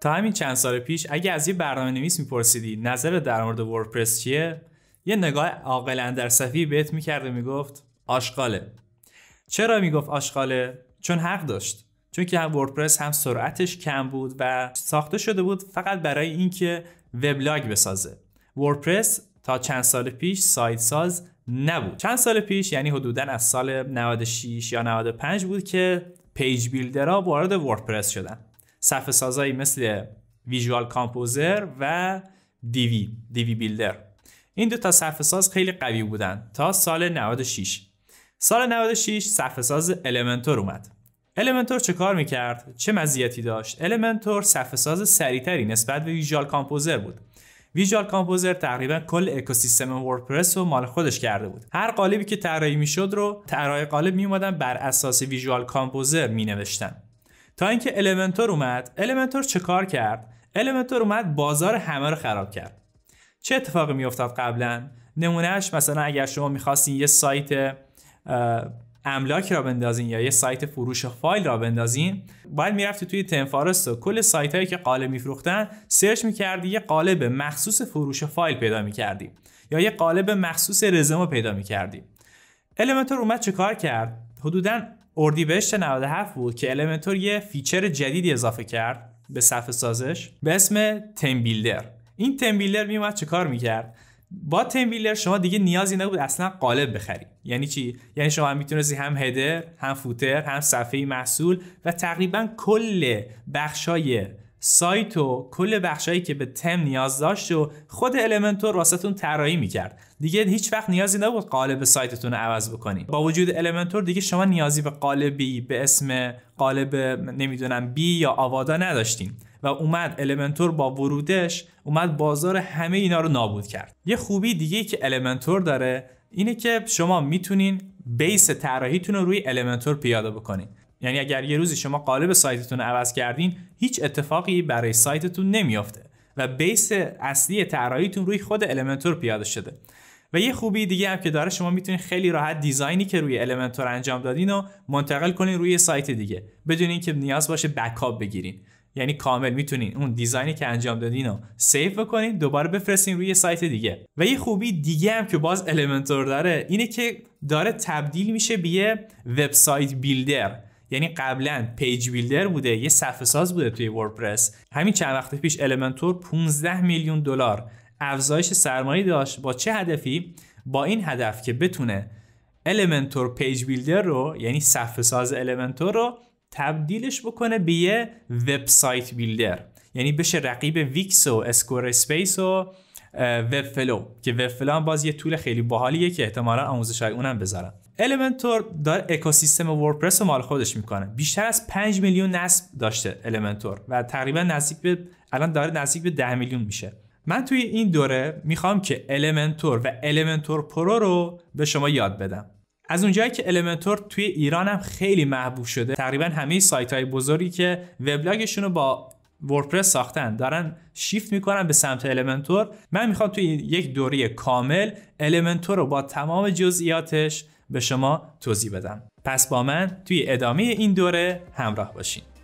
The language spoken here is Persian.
تا همین چند سال پیش اگه از یه برنامه نویس میپرسیدی نظر در مورد وردپرس چیه یه نگاه عاقلا در صفی بهت میکرد و میگفت آشغاله چرا میگفت آشغاله چون حق داشت چون که هم وردپرس هم سرعتش کم بود و ساخته شده بود فقط برای اینکه وبلاگ بسازه وردپرس تا چند سال پیش سایت ساز نبود چند سال پیش یعنی حدودا از سال 96 یا 95 بود که پیج بیلدرها وارد وردپرس شدن صفحه سازایی مثل ویژوال کامپوزر و دیوی دیوی بیلدر این دو تا صفحه ساز خیلی قوی بودن تا سال 96 سال 96 صفحه ساز المنتور اومد المنتور چه کار میکرد؟ چه مزیتی داشت؟ المنتور صفحه ساز سریعتری نسبت به ویژوال کامپوزر بود ویژوال کامپوزر تقریبا کل اکوسیستم وردپرس رو مال خودش کرده بود هر قالبی که طراحی میشد رو طراحی قالب میومدن بر اساس ویژوال کامپوزر مینوشتن تا اینکه المنتور اومد المنتور چه کار کرد المنتور اومد بازار همه رو خراب کرد چه اتفاقی افتاد قبلا نمونهش مثلا اگر شما میخواستین یه سایت املاک را بندازین یا یه سایت فروش فایل را بندازین باید میرفتی توی تنفارست و کل سایت هایی که قالب میفروختن سرچ میکردی یه قالب مخصوص فروش فایل پیدا میکردی یا یه قالب مخصوص رزمو پیدا میکردی المنتور اومد چه کار کرد حدوداً بهشت 97 بود که المنتور یه فیچر جدیدی اضافه کرد به صفحه سازش به اسم تیم بیلدر این تیم بیلدر میومد چه کار میکرد با تیم بیلدر شما دیگه نیازی نبود اصلا قالب بخری یعنی چی یعنی شما هم میتونستی هم هدر هم فوتر هم صفحه محصول و تقریبا کل بخشای سایت و کل بخشهایی که به تم نیاز داشت و خود المنتور واسهتون طراحی میکرد دیگه هیچ وقت نیازی نبود قالب سایتتون رو عوض بکنید با وجود المنتور دیگه شما نیازی به قالبی به اسم قالب نمیدونم بی یا آوادا نداشتین و اومد المنتور با ورودش اومد بازار همه اینا رو نابود کرد یه خوبی دیگه که المنتور داره اینه که شما میتونین بیس طراحیتون رو روی المنتور پیاده بکنید یعنی اگر یه روزی شما قالب سایتتون عوض کردین هیچ اتفاقی برای سایتتون نمیافته و بیس اصلی طراحیتون روی خود المنتور پیاده شده و یه خوبی دیگه هم که داره شما میتونید خیلی راحت دیزاینی که روی المنتور انجام دادین و منتقل کنین روی سایت دیگه بدون اینکه نیاز باشه بکاپ بگیرین یعنی کامل میتونین اون دیزاینی که انجام دادین رو سیو بکنین دوباره بفرستین روی سایت دیگه و یه خوبی دیگه هم که باز المنتور داره اینه که داره تبدیل میشه به یه وبسایت بیلدر یعنی قبلا پیج بیلدر بوده یه صفحه ساز بوده توی وردپرس همین چند وقت پیش المنتور 15 میلیون دلار افزایش سرمایه داشت با چه هدفی با این هدف که بتونه المنتور پیج بیلدر رو یعنی صفحه ساز المنتور رو تبدیلش بکنه به یه وبسایت بیلدر یعنی بشه رقیب ویکس و اسکور اسپیس و وب فلو که وب فلو هم باز یه طول خیلی باحالیه که احتمالا آموزش اونم بذارم المنتور داره اکوسیستم وردپرس رو مال خودش میکنه بیشتر از 5 میلیون نصب داشته المنتور و تقریبا نزدیک به الان داره نزدیک به 10 میلیون میشه من توی این دوره میخوام که المنتور و المنتور پرو رو به شما یاد بدم از اونجایی که المنتور توی ایران هم خیلی محبوب شده تقریبا همه سایت های بزرگی که وبلاگشون رو با وردپرس ساختن دارن شیفت میکنن به سمت المنتور من میخوام توی یک دوره کامل المنتور رو با تمام جزئیاتش به شما توضیح بدم پس با من توی ادامه این دوره همراه باشین